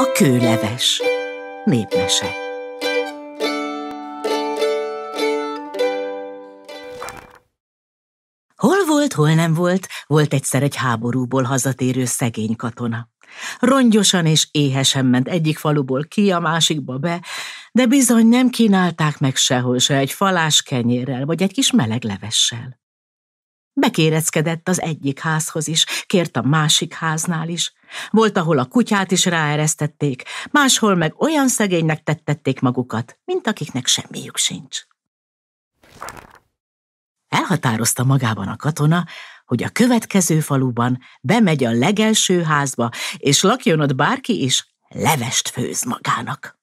A kőleves. Népmese. Hol volt, hol nem volt, volt egyszer egy háborúból hazatérő szegény katona. Rongyosan és éhesen ment egyik faluból ki, a másikba be, de bizony nem kínálták meg sehol se egy falás kenyérrel, vagy egy kis meleg levessel. Bekéreckedett az egyik házhoz is, kért a másik háznál is. Volt, ahol a kutyát is ráeresztették, máshol meg olyan szegénynek tettették magukat, mint akiknek semmiük sincs. Elhatározta magában a katona, hogy a következő faluban bemegy a legelső házba, és lakjon ott bárki is, levest főz magának.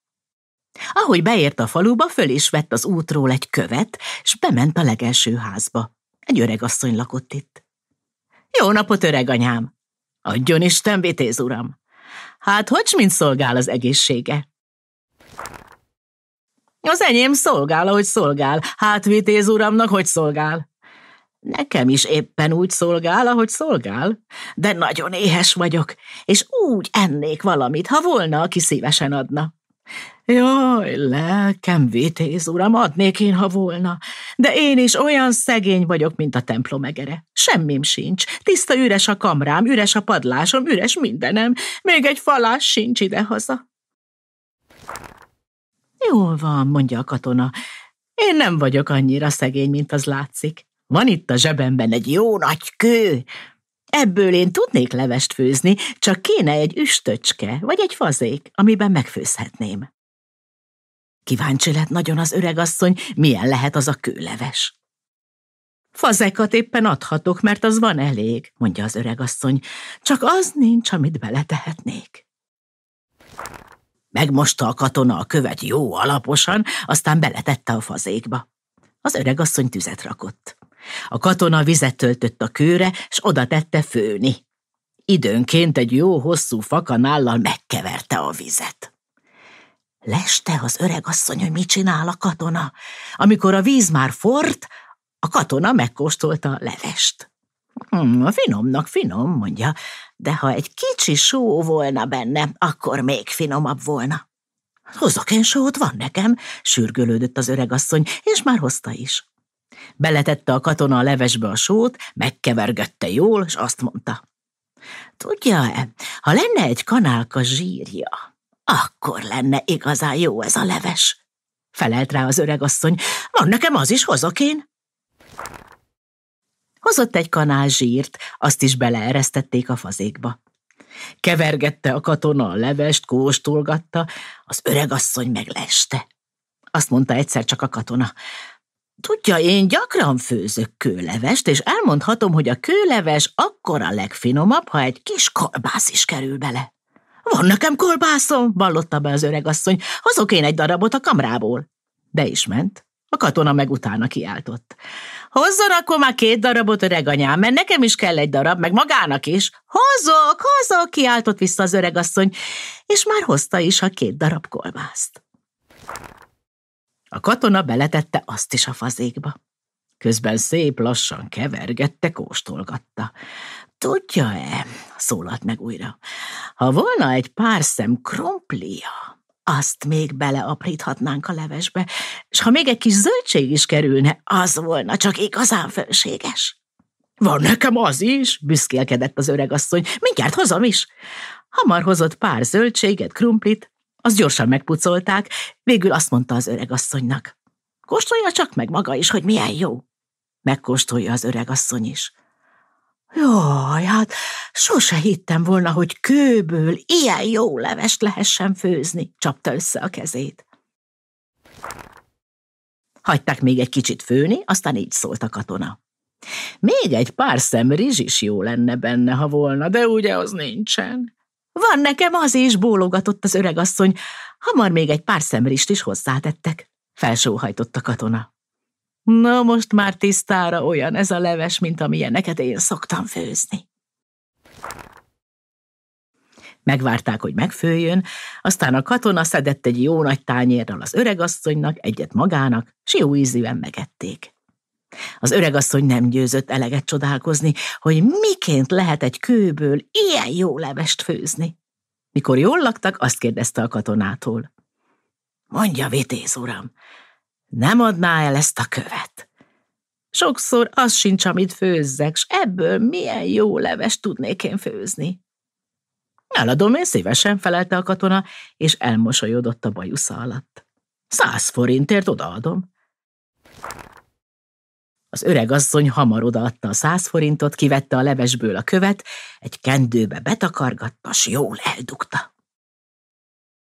Ahogy beért a faluba, föl is vett az útról egy követ, és bement a legelső házba. Egy öreg asszony lakott itt. Jó napot, öreg anyám! Adjon Isten, vitéz uram! Hát, hogy mint szolgál az egészsége? Az enyém szolgál, ahogy szolgál. Hát, vitéz uramnak, hogy szolgál? Nekem is éppen úgy szolgál, ahogy szolgál, de nagyon éhes vagyok, és úgy ennék valamit, ha volna, aki szívesen adna. Jaj, lelkem vitéz uram, adnék én, ha volna. De én is olyan szegény vagyok, mint a templom egere. Semmim sincs. Tiszta üres a kamrám, üres a padlásom, üres mindenem. Még egy falás sincs idehaza. Jól van, mondja a katona. Én nem vagyok annyira szegény, mint az látszik. Van itt a zsebemben egy jó nagy kő. Ebből én tudnék levest főzni, csak kéne egy üstöcske, vagy egy fazék, amiben megfőzhetném. Kíváncsi lett nagyon az öregasszony, milyen lehet az a kőleves. Fazekat éppen adhatok, mert az van elég, mondja az öregasszony, csak az nincs, amit beletehetnék. Megmosta a katona a követ jó alaposan, aztán beletette a fazékba. Az öregasszony tüzet rakott. A katona vizet töltött a kőre, s oda tette főni. Időnként egy jó hosszú fakanállal megkeverte a vizet. Leste az öreg asszony, hogy mit csinál a katona. Amikor a víz már forrt, a katona megkóstolta a levest. Hmm, finomnak finom, mondja, de ha egy kicsi só volna benne, akkor még finomabb volna. Hozok én sót, van nekem, sürgölődött az öregasszony, és már hozta is. Beletette a katona a levesbe a sót, megkevergette jól, és azt mondta. Tudja-e, ha lenne egy kanálka zsírja, akkor lenne igazán jó ez a leves, felelt rá az asszony. Van nekem az is, hozok én. Hozott egy kanál zsírt, azt is beleeresztették a fazékba. Kevergette a katona a levest, kóstolgatta, az öregasszony megleste. Azt mondta egyszer csak a katona. Tudja, én gyakran főzök kőlevest, és elmondhatom, hogy a kőleves akkor a legfinomabb, ha egy kis kalbász is kerül bele. Van nekem kolbászom, vallotta be az asszony. hozok én egy darabot a kamrából. Be is ment. A katona meg utána kiáltott. Hozzon akkor már két darabot, öreg anyám, mert nekem is kell egy darab, meg magának is. Hozok, hozok, kiáltott vissza az asszony, és már hozta is a két darab kolbászt. A katona beletette azt is a fazékba. Közben szép lassan kevergette, kóstolgatta. Tudja-e, szólalt meg újra, ha volna egy pár szem krumplia, azt még beleapríthatnánk a levesbe, és ha még egy kis zöldség is kerülne, az volna csak igazán fölséges. Van nekem az is, büszkélkedett az öregasszony, mindjárt hozom is. Hamar hozott pár zöldséget, krumplit, azt gyorsan megpucolták, végül azt mondta az öregasszonynak. Kóstolja csak meg maga is, hogy milyen jó. Megkóstolja az öreg asszony is. Jaj, hát sose hittem volna, hogy kőből ilyen jó levest lehessen főzni, csapta össze a kezét. Hagyták még egy kicsit főni, aztán így szólt a katona. Még egy pár szem rizs is jó lenne benne, ha volna, de ugye az nincsen. Van nekem az is, bólogatott az öregasszony. Hamar még egy pár szemrist is hozzátettek felsóhajtott a katona. Na most már tisztára olyan ez a leves, mint amilyeneket én szoktam főzni. Megvárták, hogy megfőjön, aztán a katona szedett egy jó nagy tányérral az öregasszonynak, egyet magának, s jó ízűen megették. Az öregasszony nem győzött eleget csodálkozni, hogy miként lehet egy kőből ilyen jó levest főzni. Mikor jól laktak, azt kérdezte a katonától. Mondja, vitéz uram, nem adná el ezt a követ? Sokszor az sincs, amit főzzek, s ebből milyen jó leves tudnék én főzni. Eladom én szívesen, felelte a katona, és elmosolyodott a bajusza alatt. Száz forintért odaadom. Az öreg asszony hamar odaadta a száz forintot, kivette a levesből a követ, egy kendőbe betakargatta, s jól eldugta.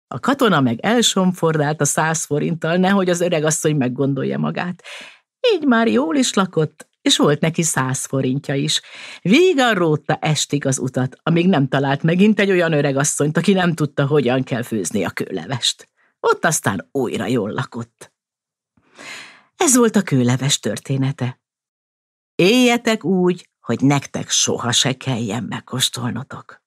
A katona meg elsomfordált a száz forinttal, nehogy az öreg asszony meggondolja magát. Így már jól is lakott, és volt neki száz forintja is. Vígan rótta estig az utat, amíg nem talált megint egy olyan öreg asszonyt, aki nem tudta, hogyan kell főzni a kőlevest. Ott aztán újra jól lakott. Ez volt a kőleves története. Éljetek úgy, hogy nektek soha se kelljen megkóstolnotok.